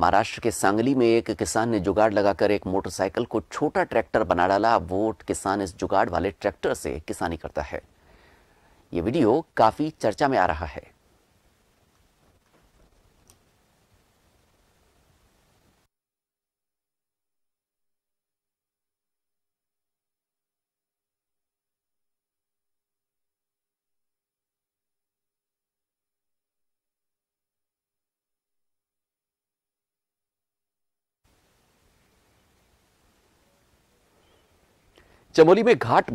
महाराष्ट्र के सांगली में एक किसान ने जुगाड़ लगाकर एक मोटरसाइकिल को छोटा ट्रैक्टर बना डाला वो किसान इस जुगाड़ वाले ट्रैक्टर से किसानी करता है ये वीडियो काफ़ी चर्चा में आ रहा है चमोली में घाट